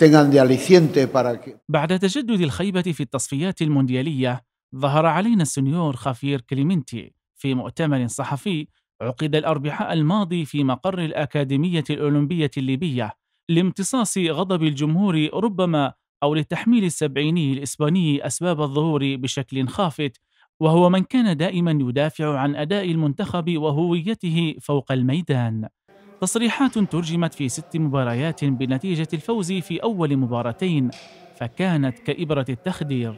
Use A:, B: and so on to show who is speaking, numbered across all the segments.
A: tengan de aliciente para que. بعد تجدد الخيبة في التصفيات المونديالية ظهر علينا السنيور خافير كليمنتي في مؤتمر صحفي عقد الأربعاء الماضي في مقر الأكاديمية الأولمبية الليبية لامتصاص غضب الجمهور ربما أو لتحميل السبعيني الإسباني أسباب الظهور بشكل خافت وهو من كان دائما يدافع عن أداء المنتخب وهويته فوق الميدان تصريحات ترجمت في ست مباريات بنتيجة الفوز في أول مباراتين فكانت كإبرة التخدير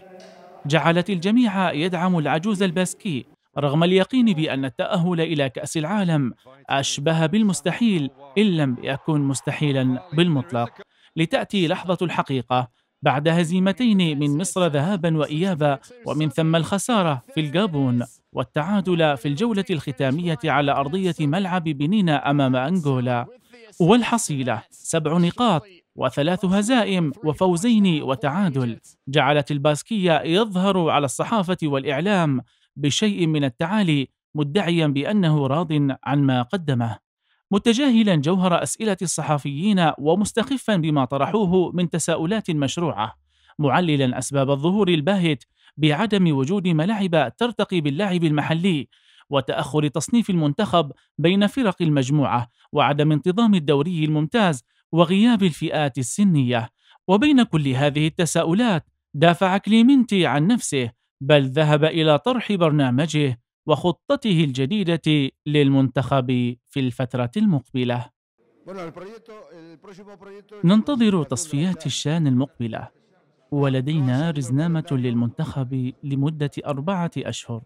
A: جعلت الجميع يدعم العجوز الباسكي رغم اليقين بأن التأهل إلى كأس العالم أشبه بالمستحيل إن لم يكن مستحيلا بالمطلق لتأتي لحظة الحقيقة بعد هزيمتين من مصر ذهابا وإيابا ومن ثم الخسارة في الجابون والتعادل في الجولة الختامية على أرضية ملعب بنينا أمام أنغولا والحصيلة سبع نقاط وثلاث هزائم وفوزين وتعادل جعلت الباسكية يظهر على الصحافة والإعلام بشيء من التعالي مدعيا بأنه راض عن ما قدمه متجاهلا جوهر أسئلة الصحفيين ومستخفا بما طرحوه من تساؤلات مشروعة معللا أسباب الظهور الباهت بعدم وجود ملاعب ترتقي باللاعب المحلي وتأخر تصنيف المنتخب بين فرق المجموعة وعدم انتظام الدوري الممتاز وغياب الفئات السنية وبين كل هذه التساؤلات دافع كليمنتي عن نفسه بل ذهب إلى طرح برنامجه وخطته الجديدة للمنتخب في الفترة المقبلة ننتظر تصفيات الشان المقبلة ولدينا رزنامة للمنتخب لمدة أربعة أشهر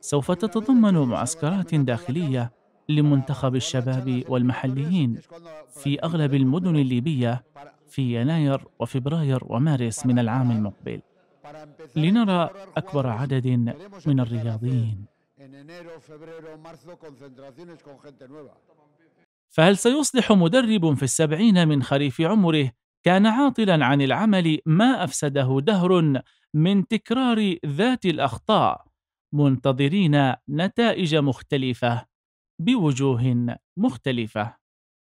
A: سوف تتضمن معسكرات داخلية لمنتخب الشباب والمحليين في أغلب المدن الليبية في يناير وفبراير ومارس من العام المقبل لنرى أكبر عدد من الرياضيين فهل سيصلح مدرب في السبعين من خريف عمره كان عاطلا عن العمل ما افسده دهر من تكرار ذات الاخطاء منتظرين نتائج مختلفه بوجوه مختلفه